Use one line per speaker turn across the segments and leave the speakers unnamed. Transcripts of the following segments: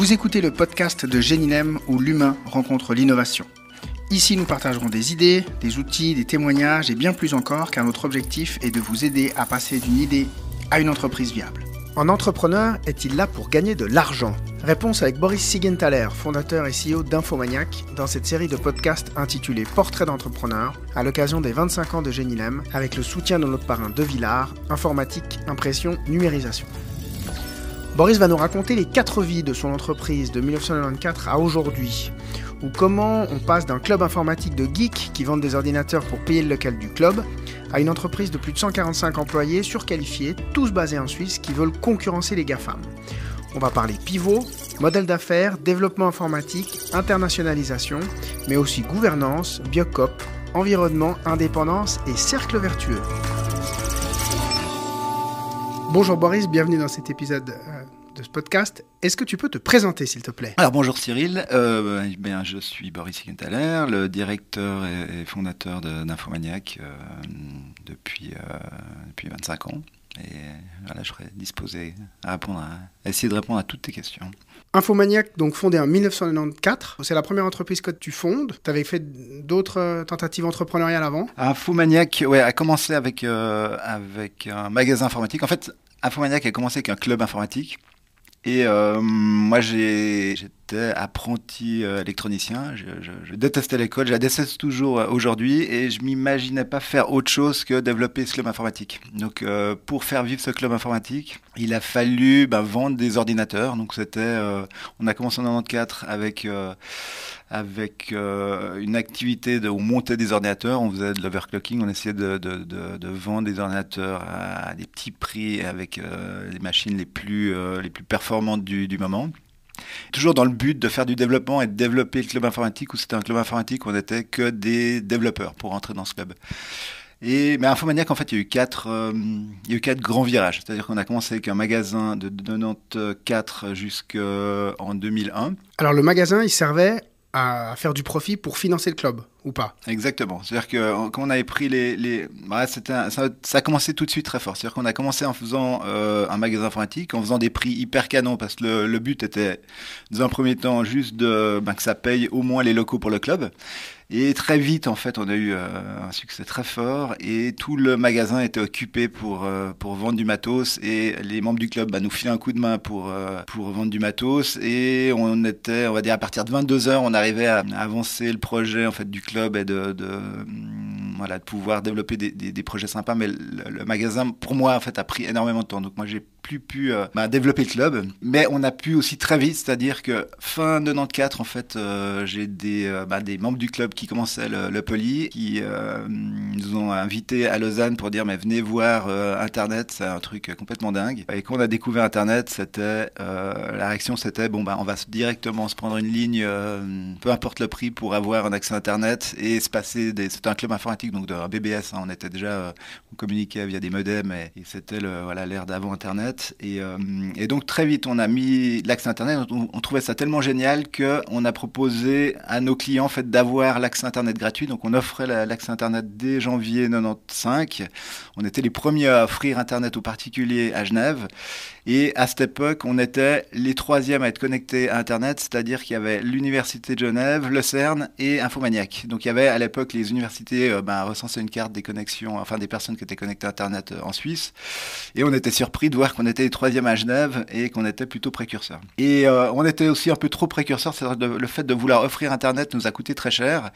Vous écoutez le podcast de Géninem où l'humain rencontre l'innovation. Ici, nous partagerons des idées, des outils, des témoignages et bien plus encore, car notre objectif est de vous aider à passer d'une idée à une entreprise viable. Un entrepreneur est-il là pour gagner de l'argent Réponse avec Boris Sigenthaler, fondateur et CEO d'Infomaniac, dans cette série de podcasts intitulée Portrait d'entrepreneur, à l'occasion des 25 ans de Génilem, avec le soutien de notre parrain De Villard, informatique, impression, numérisation. Boris va nous raconter les quatre vies de son entreprise de 1994 à aujourd'hui, ou comment on passe d'un club informatique de geeks qui vendent des ordinateurs pour payer le local du club à une entreprise de plus de 145 employés surqualifiés, tous basés en Suisse, qui veulent concurrencer les GAFAM. On va parler pivot, modèle d'affaires, développement informatique, internationalisation, mais aussi gouvernance, biocop, environnement, indépendance et cercle vertueux. Bonjour Boris, bienvenue dans cet épisode euh, de ce podcast. Est-ce que tu peux te présenter, s'il te plaît
Alors bonjour Cyril, euh, eh je suis Boris Higgenthaler, le directeur et, fondateur d'Infomaniac de, euh, depuis, euh, depuis 25 ans. Et voilà, je serai disposé à répondre, à essayer de répondre à toutes tes questions.
Infomaniac, donc fondé en 1994, c'est la première entreprise que tu fondes. Tu avais fait d'autres euh, tentatives entrepreneuriales avant
Infomaniac, ouais, a commencé avec, euh, avec un magasin informatique. En fait, Infomaniac a commencé avec un club informatique. Et euh, moi, j'ai apprenti euh, électronicien. Je, détestais l'école, je la déteste toujours euh, aujourd'hui et je m'imaginais pas faire autre chose que développer ce club informatique. Donc euh, pour faire vivre ce club informatique, il a fallu bah, vendre des ordinateurs. Donc c'était, on a commencé en 94 avec avec une activité de, où on montait des ordinateurs, on faisait de l'overclocking, on essayait de, vendre des ordinateurs à, des petits prix avec les machines les plus les plus performantes du moment. Toujours dans le but de faire du développement et de développer le club informatique où c'était un club informatique où on n'était que des développeurs pour rentrer dans ce club. Et, mais Infomaniac, en fait, il y a eu quatre, euh, il y a eu quatre grands virages. C'est-à-dire qu'on a commencé avec un magasin de 94 jusqu'en 2001.
Alors, le magasin, il servait à faire du profit pour financer le club ou pas
Exactement. C'est-à-dire que euh, quand on avait pris les. les... Bah, ça, a commencé tout de suite très fort. C'est-à-dire qu'on a commencé en faisant euh, un magasin informatique, en faisant des prix hyper canons, parce que le, but était, dans un premier temps, juste de, ben, que ça paye au moins les locaux pour le club. Et très vite, en fait, on a eu euh, un succès très fort et tout le magasin était occupé pour, pour vendre du matos et les membres du club bah, nous filaient un coup de main pour, pour vendre du matos et on était, on va dire, à partir de 22h, on arrivait à avancer le projet en fait du club et de, hum, voilà, de pouvoir développer des, projets sympas. Mais le, magasin, pour moi, en fait, a pris énormément de temps. Donc moi, j'ai plus pu euh, bah, développer le club. Mais on a pu aussi très vite, c'est-à-dire que fin 94, en fait, euh, j'ai des, euh, bah, des membres du club qui commençaient le, poly qui nous ont invités à Lausanne pour dire, mais venez voir Internet, c'est un truc complètement dingue. Et quand on a découvert Internet, c'était, la réaction, c'était, bon, bah, on va directement se prendre une ligne, peu importe le prix, pour avoir un accès à Internet et se passer C'était un club informatique, donc de BBS. Hein, on était déjà. Euh, on communiquait via des modems et, c'était voilà, l'ère d'avant Internet. Euh, et, donc très vite, on a mis l'accès Internet. On, trouvait ça tellement génial qu'on a proposé à nos clients en fait, d'avoir l'accès Internet gratuit. Donc on offrait l'accès Internet dès janvier 95. On était les premiers à offrir Internet aux particuliers à Genève. Et à cette époque, on était les troisièmes à être connectés à Internet, c'est-à-dire qu'il y avait l'Université de Genève, le CERN et Infomaniac. Donc il y avait à l'époque les universités euh, ben, recensaient une carte des connexions, enfin des personnes qui étaient connectées à Internet euh, en Suisse. Et on était surpris de voir qu'on était les troisièmes à Genève et qu'on était plutôt précurseurs. Et euh, on était aussi un peu trop précurseurs, c'est-à-dire le fait de vouloir offrir Internet nous a coûté très cher.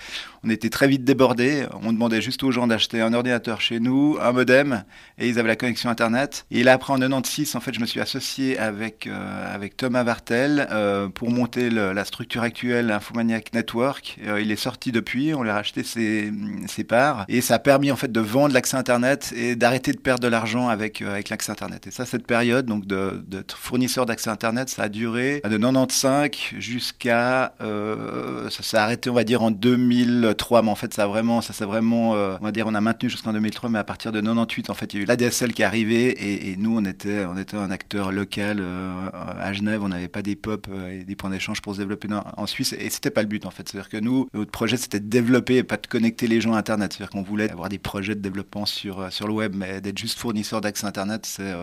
On était très vite débordés. On demandait juste aux gens d'acheter un ordinateur chez nous, un modem, et ils avaient la connexion Internet. Et là, après en 96, en fait, je me suis associé avec, euh, avec Thomas Vartel euh, pour monter la structure actuelle Infomaniac Network. Euh, il est sorti depuis, on lui a racheté ses, ses, parts et ça a permis en fait de vendre l'accès Internet et d'arrêter de perdre de l'argent avec, avec l'accès Internet. Et ça, cette période donc de, de fournisseur d'accès Internet, ça a duré de 95 jusqu'à ça s'est arrêté on va dire en 2003, mais en fait ça vraiment ça c'est vraiment on va dire on a maintenu jusqu'en 2003, mais à partir de 98 en fait il y a eu l'ADSL qui est arrivé et, nous on était on était un local. Euh, à Genève, on n'avait pas des POP, euh, et des points d'échange pour se développer en Suisse. Et c'était pas le but, en fait. C'est-à-dire que nous, notre projet, c'était de développer et pas de connecter les gens à Internet. C'est-à-dire qu'on voulait avoir des projets de développement sur, euh, sur le web, mais d'être juste fournisseur d'accès Internet, c'est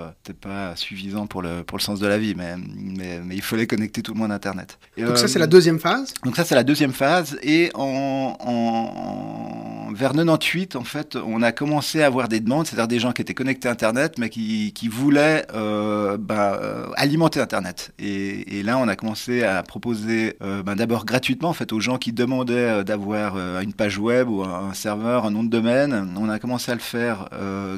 pas suffisant pour le, pour le sens de la vie, mais, mais, il fallait connecter tout le monde à Internet. donc ça, c'est la deuxième phase Donc ça, c'est la deuxième phase. Et en vers 98, en fait, on a commencé à avoir des demandes, c'est-à-dire des gens qui étaient connectés à Internet, mais qui, qui voulaient euh, ben, euh, alimenter Internet. Et, là, on a commencé à proposer euh, ben, d'abord gratuitement, en fait, aux gens qui demandaient d'avoir une page web ou un serveur, un nom de domaine. On a commencé à le faire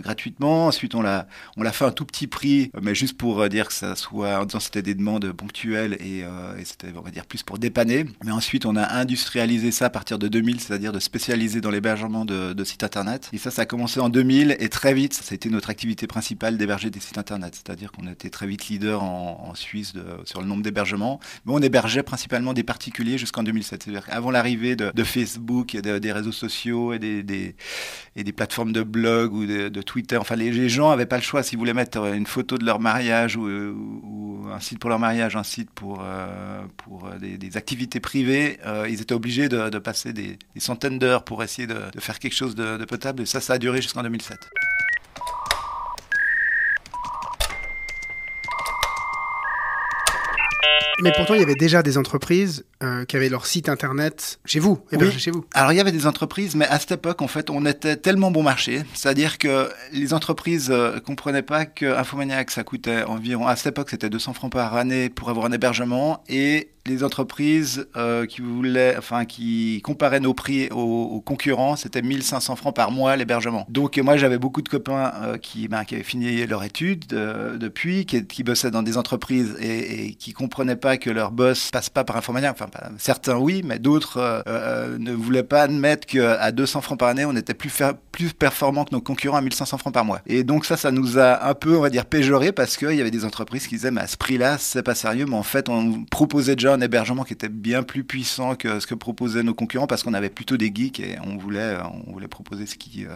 gratuitement. Ensuite, on l'a, on l'a fait un tout petit prix, mais juste pour dire que ça soit, en disant c'était des demandes ponctuelles et, c'était, on va dire, plus pour dépanner. Mais ensuite, on a industrialisé ça à partir de 2000, c'est-à-dire de spécialiser dans les l'hébergement de, sites internet. Et ça, ça a commencé en 2000 et très vite, ça a été notre activité principale d'héberger des sites internet. C'est-à-dire qu'on était très vite leader en, Suisse sur le nombre d'hébergements. Mais on hébergeait principalement des particuliers jusqu'en 2007. C'est-à-dire avant l'arrivée de, Facebook et des réseaux sociaux et des, et des plateformes de blog ou de, Twitter, enfin les, gens n'avaient pas le choix. S'ils voulaient mettre une photo de leur mariage ou un site pour leur mariage, un site pour, euh, pour euh, des, activités privées, euh, ils étaient obligés de, passer des, centaines d'heures pour essayer de, faire quelque chose de, de potable. Et ça, ça a duré jusqu'en 2007.
mais pourtant, il y avait déjà des entreprises euh, qui avaient leur site internet chez vous, chez vous.
Alors, il y avait des entreprises, mais à cette époque, en fait, on était tellement bon marché. C'est-à-dire que les entreprises ne euh, comprenaient pas que Infomaniac, ça coûtait environ, à cette époque, c'était 200 francs par année pour avoir un hébergement et les entreprises euh, qui voulaient, enfin, qui comparaient nos prix aux, concurrents, c'était 1500 francs par mois l'hébergement. Donc moi j'avais beaucoup de copains euh, qui, ben, qui, avaient fini leur étude euh, depuis, qui, qui, bossaient dans des entreprises et, et, qui comprenaient pas que leur boss passe pas par informatique. Enfin ben, certains oui, mais d'autres euh, ne voulaient pas admettre qu'à 200 francs par année on était plus, plus performant que nos concurrents à 1500 francs par mois. Et donc ça, ça nous a un peu, on va dire, péjoré parce qu'il y avait des entreprises qui disaient mais à ce prix-là c'est pas sérieux, mais en fait on proposait déjà un hébergement qui était bien plus puissant que ce que proposaient nos concurrents parce qu'on avait plutôt des geeks et on voulait, euh, on voulait proposer ce qui, euh,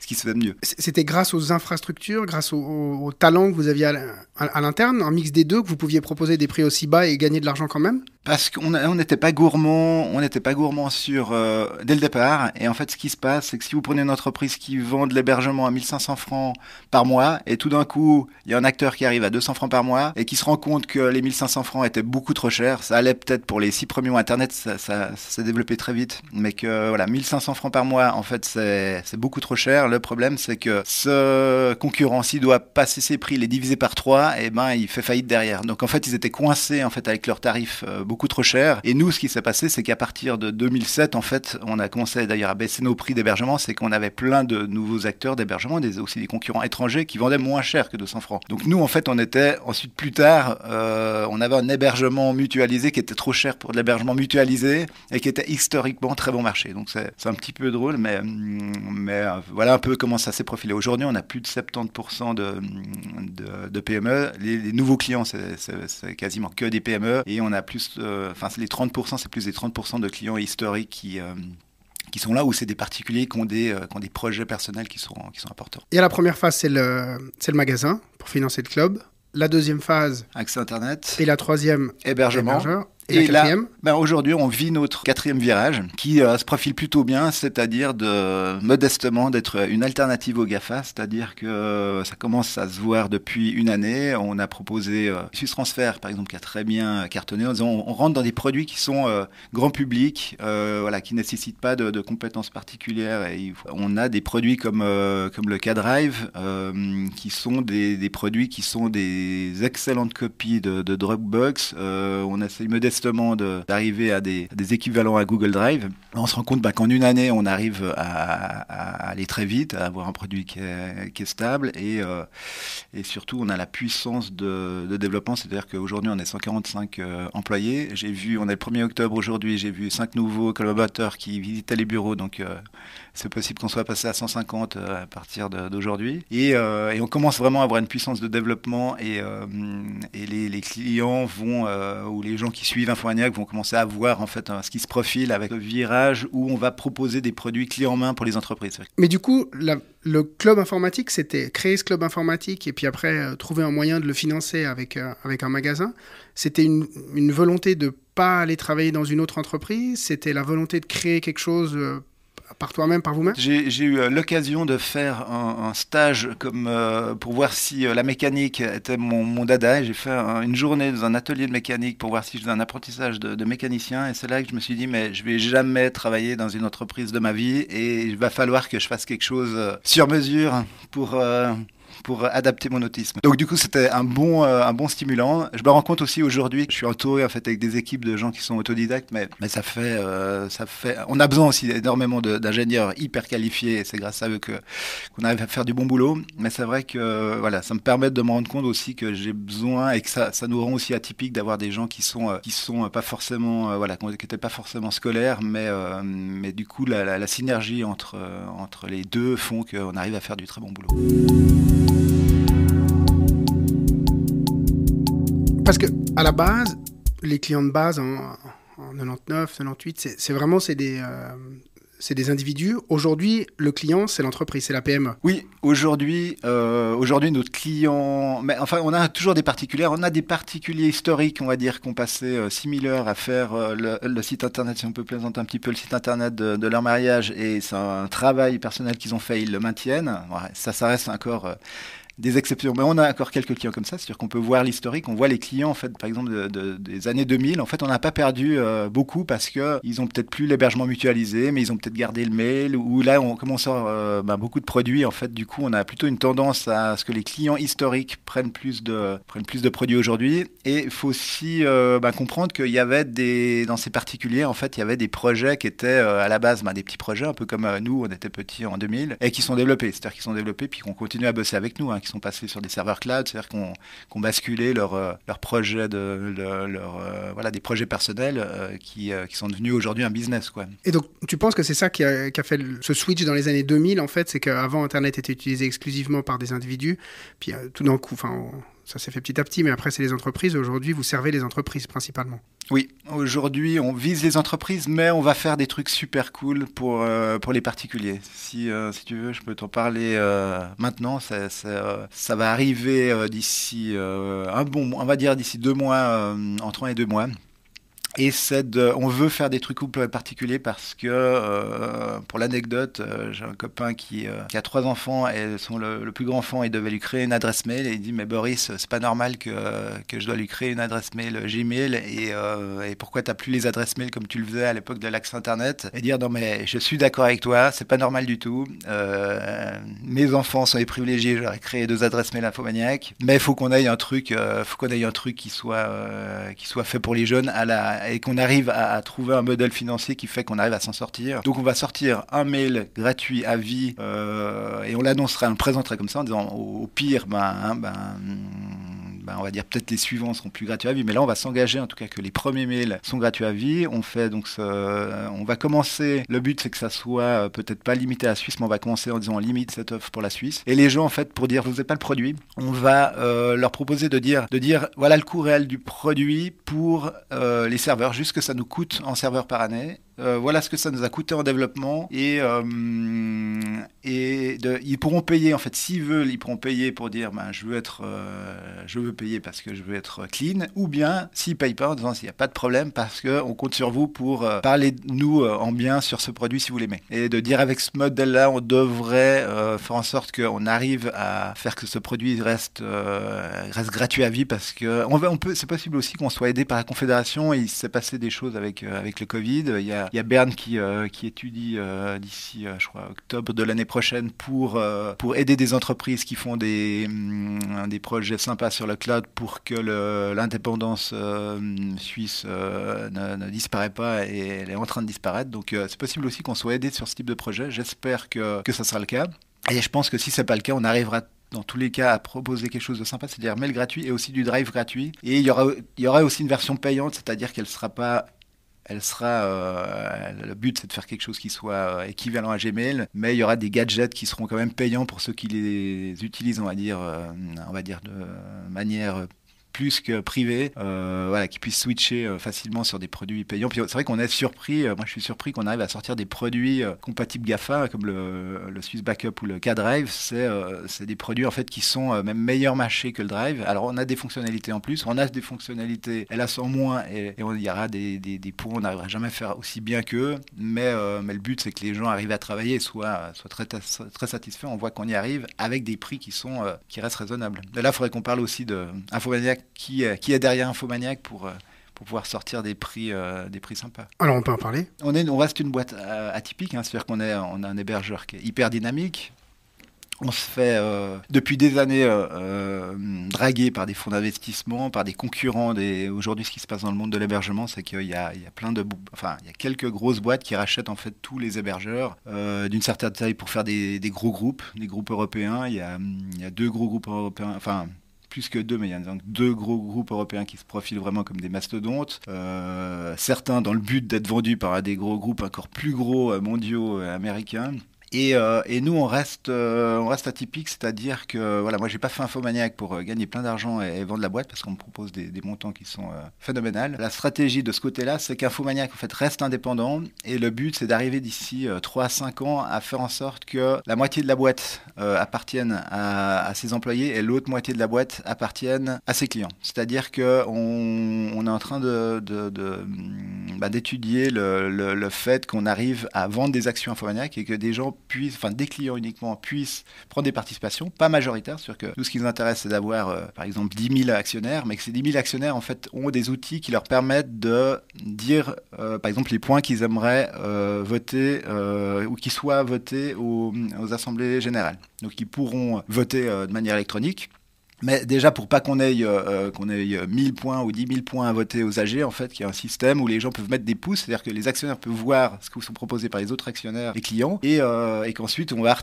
ce qui se fait mieux.
C'était grâce aux infrastructures, grâce aux, talents que vous aviez à l'interne, un mix des deux, que vous pouviez proposer des prix aussi bas et gagner de l'argent quand même
parce qu'on n'était pas gourmand, on n'était pas gourmand sur euh, dès le départ. Et en fait, ce qui se passe, c'est que si vous prenez une entreprise qui vend de l'hébergement à 1500 francs par mois, et tout d'un coup, il y a un acteur qui arrive à 200 francs par mois et qui se rend compte que les 1500 francs étaient beaucoup trop chers, ça peut-être pour les six premiers mois Internet, ça, s'est développé très vite, mais que voilà, 1500 francs par mois, en fait, c'est beaucoup trop cher. Le problème, c'est que ce concurrent, s'il doit passer ses prix, les diviser par 3, et ben, il fait faillite derrière. Donc, en fait, ils étaient coincés, en fait, avec leurs tarifs euh, beaucoup trop chers. Et nous, ce qui s'est passé, c'est qu'à partir de 2007, en fait, on a commencé d'ailleurs à baisser nos prix d'hébergement, c'est qu'on avait plein de nouveaux acteurs d'hébergement, des, aussi des concurrents étrangers qui vendaient moins cher que 200 francs. Donc, nous, en fait, on était ensuite plus tard, euh, on avait un hébergement mutualisé qui était trop cher pour de l'hébergement mutualisé et qui était historiquement très bon marché. Donc c'est un petit peu drôle, mais, mm, mais euh, voilà un peu comment ça s'est profilé. Aujourd'hui, on a plus de 70% mm, de, de, PME. Les, nouveaux clients, c'est quasiment que des PME et on a plus, euh, enfin les 30%, c'est plus des 30% de clients historiques qui... Euh, qui sont là où c'est des particuliers qui ont des, qui ont des projets personnels qui sont, qui sont importants.
Et à la première phase, c'est le, le magasin pour financer le club. La deuxième phase. Accès Internet. Et la troisième. Hébergement. Et, là,
ben aujourd'hui, on vit notre quatrième virage qui euh, se profile plutôt bien, c'est-à-dire de modestement d'être une alternative au GAFA, c'est-à-dire que euh, ça commence à se voir depuis une année. On a proposé euh, Suisse Transfer, par exemple, qui a très bien cartonné. on, rentre dans des produits qui sont euh, grand public, voilà, qui ne nécessitent pas de, compétences particulières. on a des produits comme, comme le K-Drive, qui sont des, produits qui sont des excellentes copies de, de Dropbox. on essaye modestement d'arriver à des, équivalents à Google Drive. On se rend compte bah, qu'en une année, on arrive à, aller très vite, à avoir un produit qui est, stable et, euh, et, surtout, on a la puissance de, développement. C'est-à-dire qu'aujourd'hui, on est 145 euh, employés. J'ai vu, on est le 1er octobre aujourd'hui, j'ai vu 5 nouveaux collaborateurs qui visitaient les bureaux. Donc, euh, c'est possible qu'on soit passé à 150 à partir d'aujourd'hui. Et, on commence vraiment à avoir une puissance de développement et, les, clients vont, ou les gens qui suivent informatiques vont commencer à voir en fait hein, ce qui se profile avec le virage où on va proposer des produits clés en main pour les entreprises.
Mais du coup, le club informatique, c'était créer ce club informatique et puis après euh, trouver un moyen de le financer avec, euh, avec un magasin. C'était une, une, volonté de pas aller travailler dans une autre entreprise, c'était la volonté de créer quelque chose euh, par toi-même, par vous-même
J'ai eu euh, l'occasion de faire un, stage comme, euh, pour voir si euh, la mécanique était mon, dada. J'ai fait une journée dans un atelier de mécanique pour voir si je faisais un apprentissage de, de mécanicien. Et c'est là que je me suis dit, mais je vais jamais travailler dans une entreprise de ma vie et il va falloir que je fasse quelque chose sur mesure pour pour adapter mon autisme. Donc du coup, c'était un bon, euh, un bon stimulant. Je me rends compte aussi aujourd'hui, que je suis entouré en fait avec des équipes de gens qui sont autodidactes, mais, mais ça fait, euh, ça fait, on a besoin aussi énormément d'ingénieurs hyper qualifiés et c'est grâce à eux que qu'on arrive à faire du bon boulot. Mais c'est vrai que voilà, ça me permet de me rendre compte aussi que j'ai besoin et que ça, ça nous rend aussi atypique d'avoir des gens qui sont, euh, qui sont pas forcément, voilà, qui étaient pas forcément scolaires, mais, mais du coup la, la, la synergie entre entre les deux font qu'on arrive à faire du très bon boulot.
Parce que à la base, les clients de base en, 99, 98, c'est vraiment c'est des euh, c'est des individus. Aujourd'hui,
le client, c'est l'entreprise, c'est la PME. Oui, aujourd'hui, euh, aujourd'hui notre client, mais enfin, on a toujours des particuliers. On a des particuliers historiques, on va dire, ont passé euh, 6000 heures à faire euh, le, site internet, si on peut plaisanter un petit peu, le site internet de, leur mariage, et c'est un, travail personnel qu'ils ont fait, ils le maintiennent. ça, ça reste encore des exceptions. Mais on a encore quelques clients comme ça, c'est-à-dire qu'on peut voir l'historique, on voit les clients, en fait, par exemple, des années 2000, en fait, on n'a pas perdu euh, beaucoup parce qu'ils ont peut-être plus l'hébergement mutualisé, mais ils ont peut-être gardé le mail, ou là, on, comme on sort beaucoup de produits, en fait, du coup, on a plutôt une tendance à ce que les clients historiques prennent plus de, prennent plus de produits aujourd'hui. Et il faut aussi euh, bah, comprendre qu'il y avait des, dans ces particuliers, en fait, il y avait des projets qui étaient euh, à la base bah, des petits projets, un peu comme nous, on était petits en 2000, et qui sont développés, c'est-à-dire qu'ils sont développés puis qu'on continue à bosser avec nous. Hein, qui sont passés sur des serveurs cloud, c'est-à-dire qu'on qu basculé leur, euh, leur projet de, leur, euh, voilà, des projets personnels euh, qui, qui sont devenus aujourd'hui un business. Quoi.
Et donc, tu penses que c'est ça qui a, fait ce switch dans les années 2000, en fait, c'est qu'avant, Internet était utilisé exclusivement par des individus, puis tout d'un coup, enfin, ça s'est fait petit à petit, mais après, c'est les entreprises. Aujourd'hui, vous servez les entreprises principalement.
Oui, aujourd'hui, on vise les entreprises, mais on va faire des trucs super cool pour, euh, pour les particuliers. Si, euh, si tu veux, je peux t'en parler euh, maintenant. Ça, va arriver d'ici un bon, on va dire d'ici deux mois, entre un et deux mois. Et de, on veut faire des trucs particuliers parce que, euh, pour l'anecdote, euh, j'ai un copain qui, euh, qui, a trois enfants et son, le, le, plus grand enfant, il devait lui créer une adresse mail et il dit Mais Boris, c'est pas normal que, que, je dois lui créer une adresse mail Gmail et, euh, et pourquoi t'as plus les adresses mail comme tu le faisais à l'époque de l'accès internet Et dire Non, mais je suis d'accord avec toi, c'est pas normal du tout. mes enfants sont les privilégiés, j'aurais créé deux adresses mail infomaniaques, mais faut qu'on aille un truc, faut qu'on aille un truc qui soit, qui soit fait pour les jeunes à la et qu'on arrive à, trouver un modèle financier qui fait qu'on arrive à s'en sortir. Donc on va sortir un mail gratuit à vie euh, et on l'annoncera, on le présenterait comme ça en disant au, au pire, ben, hein, ben ben, on va dire peut-être les suivants seront plus gratuits à vie, mais là on va s'engager en tout cas que les premiers mails sont gratuits à vie. On fait donc on va commencer. Le but c'est que ça soit euh, peut-être pas limité à la Suisse, mais on va commencer en disant limite cette offre pour la Suisse. Et les gens en fait pour dire vous n'avez pas le produit, on va euh, leur proposer de dire de dire voilà le coût réel du produit pour euh, les serveurs, juste que ça nous coûte en serveur par année euh, voilà ce que ça nous a coûté en développement et, euh, ils pourront payer en fait s'ils veulent ils pourront payer pour dire ben, je veux être euh, je veux payer parce que je veux être clean ou bien s'ils payent pas en disant s'il n'y a pas de problème parce qu'on compte sur vous pour parler de nous en bien sur ce produit si vous l'aimez et de dire avec ce modèle là on devrait faire en sorte qu'on arrive à faire que ce produit reste reste gratuit à vie parce que on, on c'est possible aussi qu'on soit aidé par la confédération il s'est passé des choses avec avec le Covid il y a il y a Berne euh, qui, étudie euh, d'ici, euh, je crois, octobre de l'année prochaine pour, pour aider des entreprises qui font des, mm, des projets sympas sur le cloud pour que l'indépendance suisse ne, ne disparaît pas et elle est en train de disparaître. Donc c'est possible aussi qu'on soit aidé sur ce type de projet. J'espère que, que ça sera le cas. Et je pense que si ce n'est pas le cas, on arrivera dans tous les cas à proposer quelque chose de sympa, c'est-à-dire mail gratuit et aussi du drive gratuit. Et il y aura, il y aura aussi une version payante, c'est-à-dire qu'elle ne sera pas elle sera, euh, le but c'est de faire quelque chose qui soit euh, équivalent à Gmail, mais il y aura des gadgets qui seront quand même payants pour ceux qui les utilisent, on va dire, euh, on va dire de manière plus que privé, euh, voilà, qui puisse switcher euh, facilement sur des produits payants. Puis c'est vrai qu'on est surpris, euh, moi je suis surpris qu'on arrive à sortir des produits compatibles GAFA, comme le, le Swiss Backup ou le K-Drive. C'est, c'est des produits en fait qui sont même meilleurs marchés que le Drive. Alors on a des fonctionnalités en plus, on a des fonctionnalités, elle a sans moins, et, il on y aura des, des, des points, on n'arrivera jamais à faire aussi bien qu'eux, mais, mais le but c'est que les gens arrivent à travailler et soient, très, très satisfaits. On voit qu'on y arrive avec des prix qui, sont, qui restent raisonnables. là, il faudrait qu'on parle aussi de Infomaniac euh, qui, est derrière Infomaniac pour euh, pour pouvoir sortir des prix, euh, des prix sympas. Alors on peut en parler On, est, on reste une boîte atypique, hein. c'est-à-dire qu'on est, on a un hébergeur qui est hyper dynamique. On se fait depuis des années draguer par des fonds d'investissement, par des concurrents. Des... Aujourd'hui, ce qui se passe dans le monde de l'hébergement, c'est qu'il y, y, a plein de, enfin, il y a quelques grosses boîtes qui rachètent en fait tous les hébergeurs d'une certaine taille pour faire des, des, gros groupes, des groupes européens. Il y a, il y a deux gros groupes européens, enfin plus que deux, mais il y a deux gros groupes européens qui se profilent vraiment comme des mastodontes. Euh, certains dans le but d'être vendus par des gros groupes encore plus gros euh, mondiaux euh, américains. Euh, et, nous, on reste, euh, on reste atypique, c'est-à-dire que voilà, moi, j'ai pas fait infomaniac pour euh, gagner plein d'argent et, vendre la boîte parce qu'on me propose des, montants qui sont phénoménales. La stratégie de ce côté-là, c'est qu'infomaniac en fait reste indépendant et le but, c'est d'arriver d'ici 3 à 5 ans à faire en sorte que la moitié de la boîte appartienne à, ses employés et l'autre moitié de la boîte appartienne à ses clients. C'est-à-dire qu'on on, est en train de, bah, d'étudier le, le, fait qu'on arrive à vendre des actions infomaniac et que des gens puissent, enfin des clients uniquement puissent prendre des participations, pas majoritaires, sur que tout ce qui nous intéresse c'est d'avoir euh, par exemple 10 000 actionnaires, mais que ces 10 000 actionnaires en fait ont des outils qui leur permettent de dire euh, par exemple les points qu'ils aimeraient euh, voter ou qui soient votés aux, aux, assemblées générales. Donc ils pourront voter de manière électronique, mais déjà, pour pas qu'on aille euh, euh, qu'on 1000 euh, points ou 10 000 points à voter aux âgés, en fait, qui est un système où les gens peuvent mettre des pouces, c'est-à-dire que les actionnaires peuvent voir ce que sont proposés par les autres actionnaires et clients, et, qu'ensuite, on va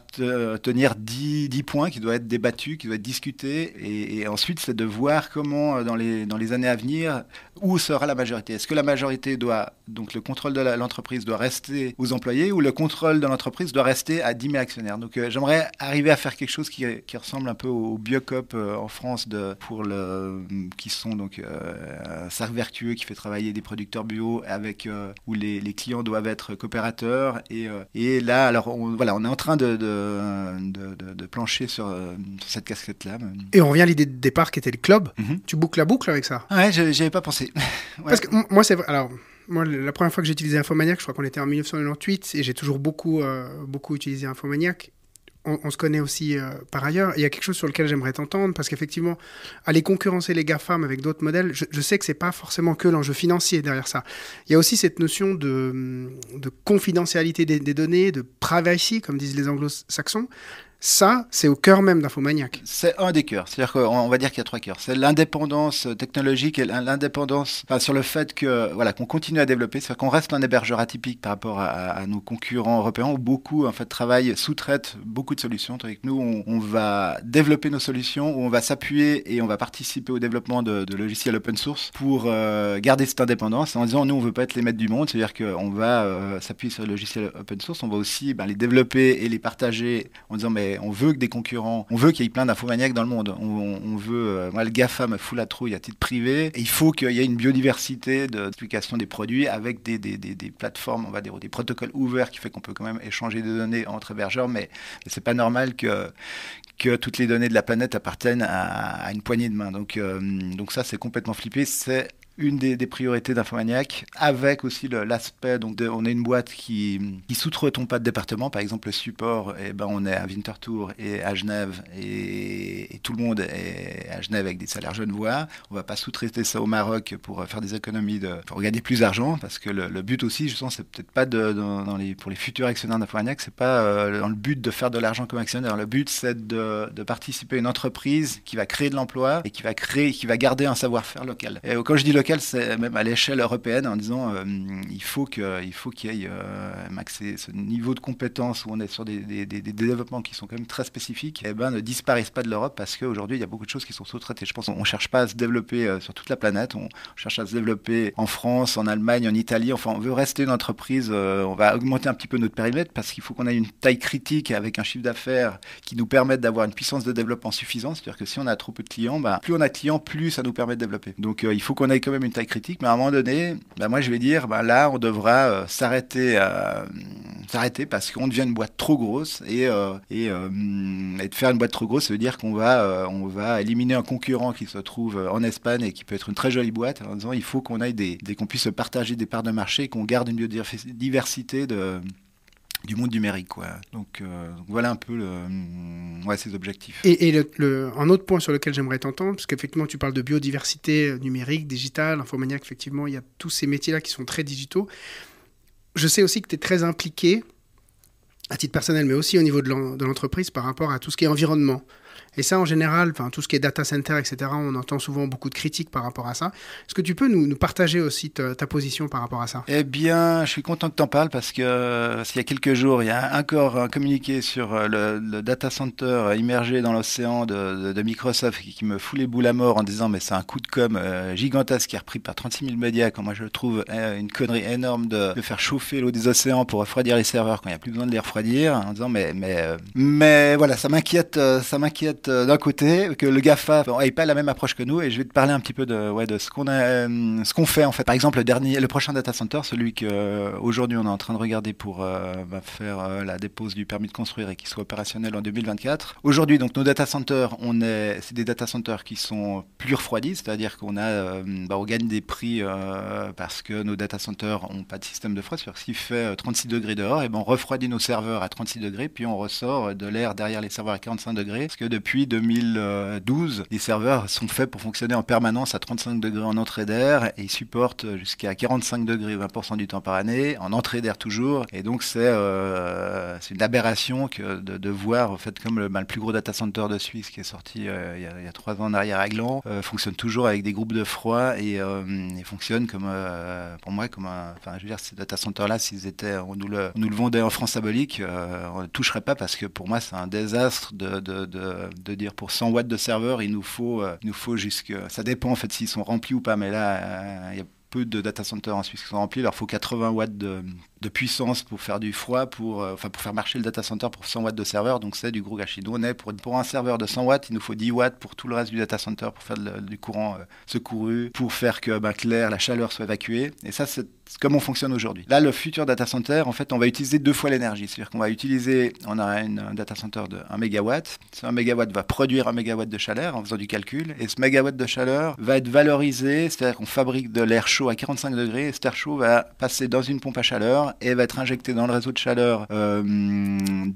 tenir 10, points qui doivent être débattus, qui doivent être discutés, et, ensuite, c'est de voir comment, dans les, dans les années à venir, où sera la majorité. Est-ce que la majorité doit, donc le contrôle de l'entreprise doit rester aux employés, ou le contrôle de l'entreprise doit rester à 10 000 actionnaires Donc, j'aimerais arriver à faire quelque chose qui, qui ressemble un peu au Biocop en France de, pour le, qui sont donc un euh, cercle vertueux qui fait travailler des producteurs bio avec euh, où les, clients doivent être coopérateurs euh, et, là alors on, voilà on est en train de, de, plancher sur, cette casquette là.
Et on revient à l'idée de départ qui était le club. Mhm. Tu boucles la boucle avec ça.
Ouais, j'avais pas pensé. Parce que moi c'est alors
moi, la première fois que j'ai utilisé Infomaniac, je crois qu'on était en 1998 et j'ai toujours beaucoup, beaucoup utilisé Infomaniac on, se connaît aussi euh, par ailleurs. il y a quelque chose sur lequel j'aimerais t'entendre, parce qu'effectivement, aller concurrencer les GAFAM avec d'autres modèles, je, sais que c'est pas forcément que l'enjeu financier derrière ça. Il y a aussi cette notion de, confidentialité des, données, de privacy, comme disent les anglo-saxons ça, c'est au cœur même d'Infomaniac.
C'est un des cœurs. C'est-à-dire qu'on va dire qu'il y a trois cœurs. C'est l'indépendance euh, technologique et l'indépendance sur le fait que voilà qu'on continue à développer, c'est-à-dire qu'on reste un hébergeur atypique par rapport à, nos concurrents européens où beaucoup en fait travaillent sous traite beaucoup de solutions. Avec nous, on, va développer nos solutions, où on va s'appuyer et on va participer au développement de, logiciels open source pour euh, garder cette indépendance en disant nous on veut pas être les maîtres du monde, c'est-à-dire qu'on va euh, s'appuyer sur le logiciel open source, on va aussi ben, les développer et les partager en disant mais on veut que des concurrents, on veut qu'il y ait plein d'infomaniacs dans le monde. On, veut, euh, moi, le GAFA me fout la trouille à titre privé. il faut qu'il y ait une biodiversité d'explication des produits avec des, des, plateformes, on va des protocoles ouverts qui fait qu'on peut quand même échanger des données entre hébergeurs, mais c'est pas normal que, que toutes les données de la planète appartiennent à, une poignée de mains Donc, euh, donc ça, c'est complètement flippé. C'est une des, priorités d'Infomaniac, avec aussi l'aspect, donc on est une boîte qui, qui sous-traitons pas de département, par exemple le support, et eh ben, on est à Winterthur et à Genève, et, tout le monde est à Genève avec des salaires voix on va pas sous-traiter ça au Maroc pour faire des économies, de, pour gagner plus d'argent, parce que le, but aussi, je sens, c'est peut-être pas de, dans, les, pour les futurs actionnaires d'Infomaniac, c'est pas euh, dans le but de faire de l'argent comme actionnaire, le but c'est de, participer à une entreprise qui va créer de l'emploi et qui va créer, qui va garder un savoir-faire local. Euh, quand je local, c'est même à l'échelle européenne, en disant euh, il faut qu'il y ait euh, Max, ce niveau de compétence où on est sur des, des, développements qui sont quand même très spécifiques, et eh ben, ne disparaissent pas de l'Europe parce qu'aujourd'hui, il y a beaucoup de choses qui sont sous-traitées. Je pense qu'on cherche pas à se développer euh, sur toute la planète, on cherche à se développer en France, en Allemagne, en Italie. Enfin, on veut rester une entreprise, euh, on va augmenter un petit peu notre périmètre parce qu'il faut qu'on ait une taille critique avec un chiffre d'affaires qui nous permette d'avoir une puissance de développement suffisante. C'est-à-dire que si on a trop peu de clients, bah, plus on a de clients, plus ça nous permet de développer. Donc il faut qu'on ait une taille critique, mais à un moment donné, bah moi je vais dire, bah là on devra euh, s'arrêter, euh, s'arrêter parce qu'on devient une boîte trop grosse et, euh, et, de faire une boîte trop grosse, ça veut dire qu'on va, on va éliminer un concurrent qui se trouve en Espagne et qui peut être une très jolie boîte en disant il faut qu'on aille des, qu'on puisse partager des parts de marché, qu'on garde une biodiversité de du monde numérique. Quoi. Donc, euh, voilà un peu le, ces mm, objectifs.
Et, un autre point sur lequel j'aimerais t'entendre, parce qu'effectivement tu parles de biodiversité euh, numérique, digitale, informatique. effectivement il y a tous ces métiers-là qui sont très digitaux. Je sais aussi que tu es très impliqué à titre personnel, mais aussi au niveau de l'entreprise par rapport à tout ce qui est environnement, et ça, en général, enfin, tout ce qui est data center, etc., on entend souvent beaucoup de critiques par rapport à ça. Est-ce que tu peux nous, nous partager aussi ta, position par rapport à ça
Eh bien, je suis content que tu en parles parce que y a quelques jours, il y a encore un communiqué sur euh, le, data center immergé dans l'océan de, Microsoft qui, me fout les boules à mort en disant mais c'est un coup de com euh, gigantesque qui est repris par 36 000 médias quand moi je trouve euh, une connerie énorme de, faire chauffer l'eau des océans pour refroidir les serveurs quand il n'y a plus besoin de les refroidir en disant mais mais mais voilà ça m'inquiète ça m'inquiète euh, d'un côté, que le GAFA n'ait pas la même approche que nous, et je vais te parler un petit peu de, ouais, de ce qu'on euh, ce qu'on fait en fait. Par exemple, le, dernier, le prochain data center, celui qu'aujourd'hui euh, on est en train de regarder pour bah, faire la dépose du permis de construire et qui soit opérationnel en 2024. Aujourd'hui, donc nos data centers, on est, c'est des data centers qui sont plus refroidis, c'est-à-dire qu'on a, bah, on gagne des prix parce que nos data centers n'ont pas de système de froid, cest s'il fait 36 degrés dehors, et eh bon on refroidit nos serveurs à 36 degrés, puis on ressort de l'air derrière les serveurs à 45 degrés, parce que depuis 2012, les serveurs sont faits pour fonctionner en permanence à 35 degrés en entrée d'air et ils supportent jusqu'à 45 degrés 20% du temps par année, en entrée d'air toujours. Et donc c'est euh, une aberration que de, voir, en fait, comme bah, le, plus gros data center de Suisse qui est sorti euh, il, y a, trois ans en arrière à Gland, euh, fonctionne toujours avec des groupes de froid et, fonctionne comme, pour moi, comme Enfin, je veux dire, ces data centers-là, s'ils étaient... On nous, le, nous vendait en France abolique, on ne toucherait pas parce que pour moi, c'est un désastre de euh, de dire pour 100 watts de serveur, il nous faut, euh, nous faut jusque. Ça dépend en fait s'ils sont remplis ou pas, mais là, euh, il y a peu de data centers en Suisse qui sont remplis, il leur faut 80 watts de, de puissance pour faire du froid, pour, euh, enfin, pour faire marcher le data center pour 100 watts de serveur. Donc c'est du gros gâchis. Nous, on est pour, pour un serveur de 100 watts, il nous faut 10 watts pour tout le reste du data center pour faire du courant euh, secouru, pour faire que ben, l'air, la chaleur soit évacuée. Et ça, c'est comme on fonctionne aujourd'hui. Là, le futur data center, en fait, on va utiliser deux fois l'énergie. C'est-à-dire qu'on va utiliser, on a un data center de 1 mégawatt. Ce 1 mégawatt va produire 1 mégawatt de chaleur en faisant du calcul. Et ce mégawatt de chaleur va être valorisé, c'est-à-dire qu'on fabrique de l'air chaud à 45 degrés. Et cet air chaud va passer dans une pompe à chaleur et va être injectée dans le réseau de chaleur euh,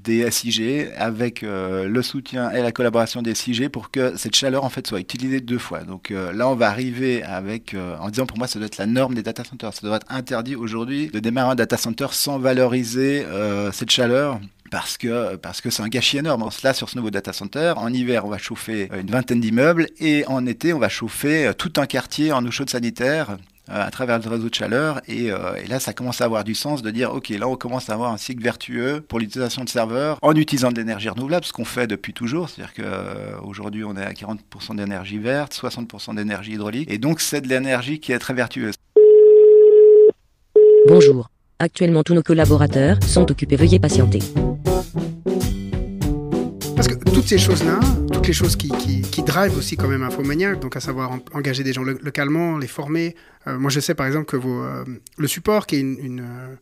des SIG avec euh, le soutien et la collaboration des SIG pour que cette chaleur en fait soit utilisée deux fois. Donc euh, là, on va arriver avec en disant pour moi, ça doit être la norme des data centers. Ça doit être interdit aujourd'hui de démarrer un data center sans valoriser cette chaleur parce que parce que c'est un gâchis énorme. Là, sur ce nouveau data center, en hiver, on va chauffer une vingtaine d'immeubles et en été, on va chauffer tout un quartier en eau chaude sanitaire euh, à travers le réseau de chaleur. Euh, et, là, ça commence à avoir du sens de dire, OK, là, on commence à avoir un cycle vertueux pour l'utilisation de serveurs en utilisant de l'énergie renouvelable, ce qu'on fait depuis toujours. C'est-à-dire qu'aujourd'hui, euh, on est à 40% d'énergie verte, 60% d'énergie hydraulique. Et donc, c'est de l'énergie qui est très vertueuse.
Bonjour. Actuellement, tous nos collaborateurs sont occupés. Veuillez patienter toutes ces choses-là, toutes les choses qui, qui, drivent aussi quand même Maniaque, donc à savoir engager des gens localement, les former. Euh, moi, je sais par exemple que vos, euh, le support, qui est une, une, euh,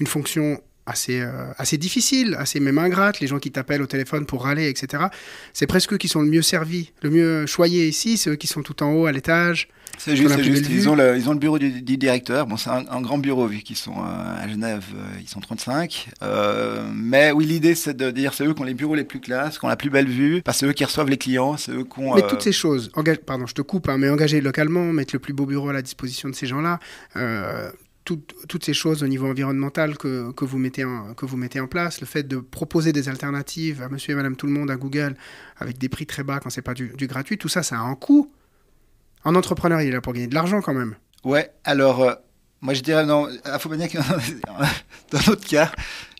une fonction assez, euh, assez difficile assez même ingrates, les gens qui t'appellent au téléphone pour râler, etc. C'est presque eux qui sont le mieux servis, le mieux choyés ici, c'est ceux qui sont tout en haut à l'étage.
C'est juste, Ils ont, le, ils ont le bureau du, directeur. Bon, c'est un, grand bureau vu qu'ils sont euh, à Genève, euh, ils sont 35. mais oui, l'idée, c'est de dire c'est eux qui ont les bureaux les plus classes, qui ont la plus belle vue, parce que c'est eux qui reçoivent les clients, c'est eux qui ont. Mais toutes ces choses,
engage... pardon, je te coupe, hein, mais engager localement, mettre le plus beau bureau à la disposition de ces gens-là toutes ces choses au niveau environnemental que, que, vous mettez en, que vous mettez en place, le fait de proposer des alternatives à monsieur et madame tout le monde, à Google, avec des prix très bas quand c'est pas du, gratuit, tout ça, ça a un coût. En entrepreneur, il est là pour gagner de l'argent quand même.
Ouais, alors, euh, moi je dirais non, Infomaniac, dans notre cas,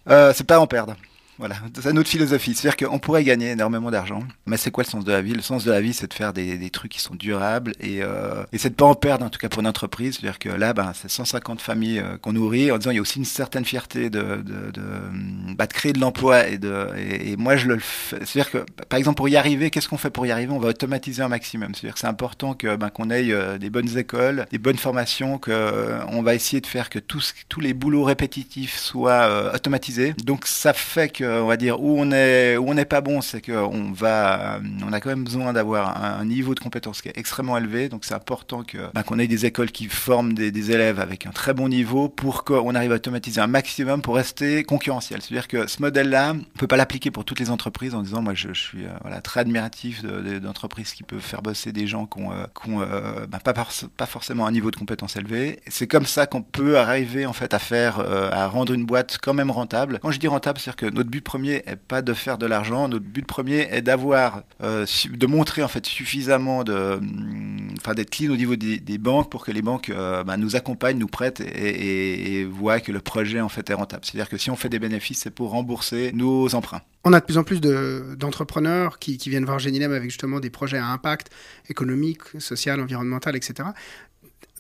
euh, c'est pas en perdre. Voilà, c'est notre philosophie. C'est-à-dire qu'on pourrait gagner énormément d'argent, mais c'est quoi le sens de la vie Le sens de la vie, c'est de faire des, trucs qui sont durables et, euh, et c'est de pas en perdre, en tout cas pour une entreprise. C'est-à-dire que là, ben, c'est 150 familles euh, qu'on nourrit en disant il y a aussi une certaine fierté de, de, de, bah, de créer de l'emploi et, de, et, moi, je le fais. C'est-à-dire que, par exemple, pour y arriver, qu'est-ce qu'on fait pour y arriver On va automatiser un maximum. C'est-à-dire que c'est important que, ben, qu'on aille euh, des bonnes écoles, des bonnes formations, qu'on va essayer de faire que tous, tous les boulots répétitifs soient automatisés. Donc, ça fait que on va dire, où on est, où on n'est pas bon, c'est qu'on va, euh, on a quand même besoin d'avoir un, niveau de compétence qui est extrêmement élevé. Donc c'est important que bah, qu'on ait des écoles qui forment des, élèves avec un très bon niveau pour qu'on arrive à automatiser un maximum pour rester concurrentiel. C'est-à-dire que ce modèle-là, on peut pas l'appliquer pour toutes les entreprises en disant, moi, je, suis euh, très admiratif d'entreprises qui peuvent faire bosser des gens qui ont, euh, bah, pas, pas forcément un niveau de compétence élevé. C'est comme ça qu'on peut arriver en fait à faire, à rendre une boîte quand même rentable. Quand je dis rentable, c'est-à-dire que notre but premier est pas de faire de l'argent. Notre but premier est d'avoir, euh, de montrer en fait suffisamment de, mm, d'être clean au niveau des, banques pour que les banques euh, bah, nous accompagnent, nous prêtent et, et, voient que le projet en fait est rentable. C'est-à-dire que si on fait des bénéfices, c'est pour rembourser nos emprunts.
On a de plus en plus d'entrepreneurs qui, viennent voir Génilem avec justement des projets à impact économique, social, environnemental, etc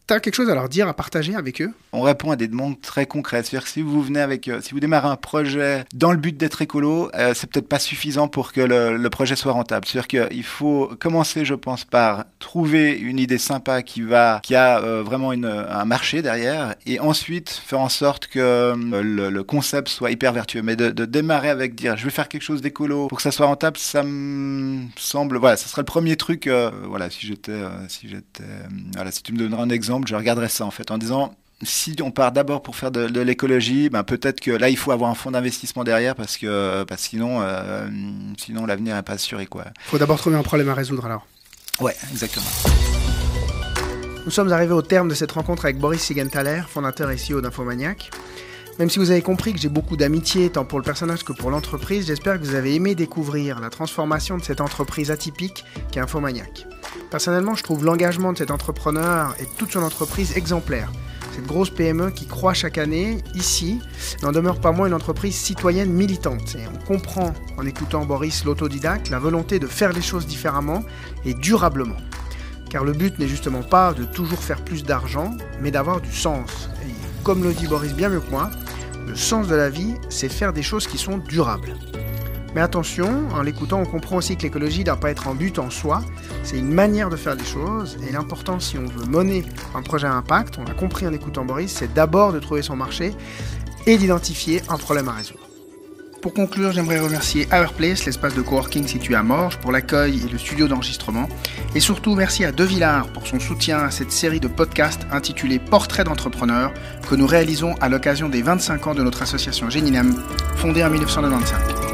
tu as quelque chose à leur dire, à partager avec eux
On répond à des demandes très concrètes. C'est-à-dire si vous venez avec, euh, si vous démarrez un projet dans le but d'être écolo, euh, c'est peut-être pas suffisant pour que le, projet soit rentable. C'est-à-dire qu'il faut commencer, je pense, par trouver une idée sympa qui va, qui a euh, vraiment un marché derrière, et ensuite faire en sorte que le, concept soit hyper vertueux. Mais de, démarrer avec dire, je vais faire quelque chose d'écolo pour que ça soit rentable, ça me semble, voilà, ça serait le premier truc. voilà, si j'étais, si j'étais, voilà, si tu me donneras un exemple je regarderais ça en fait, en disant si on part d'abord pour faire de, l'écologie, ben peut-être que là il faut avoir un fonds d'investissement derrière parce que sinon euh, sinon l'avenir n'est pas assuré quoi.
Faut d'abord trouver un problème à résoudre alors.
Ouais, exactement.
Nous sommes arrivés au terme de cette rencontre avec Boris Sigenthaler, fondateur et CEO d'Infomaniac. Même si vous avez compris que j'ai beaucoup d'amitié tant pour le personnage que pour l'entreprise, j'espère que vous avez aimé découvrir la transformation de cette entreprise atypique qu'est Infomaniac. Personnellement, je trouve l'engagement de cet entrepreneur et toute son entreprise exemplaire. Cette grosse PME qui croît chaque année, ici, n'en demeure pas moins une entreprise citoyenne militante. Et on comprend, en écoutant Boris l'autodidacte, la volonté de faire les choses différemment et durablement. Car le but n'est justement pas de toujours faire plus d'argent, mais d'avoir du sens. Comme le dit Boris bien mieux que moi, le sens de la vie, c'est faire des choses qui sont durables. Mais attention, en l'écoutant, on comprend aussi que l'écologie doit pas être en but en soi, c'est une manière de faire des choses, et l'important si on veut mener un projet à impact, on l'a compris en écoutant Boris, c'est d'abord de trouver son marché et d'identifier un problème à résoudre. Pour conclure, j'aimerais remercier Hourplace, l'espace de coworking situé à Morges, pour l'accueil et le studio d'enregistrement. Et surtout, merci à De Villard pour son soutien à cette série de podcasts intitulée Portrait d'entrepreneur que nous réalisons à l'occasion des 25 ans de notre association Géninem, fondée en 1995.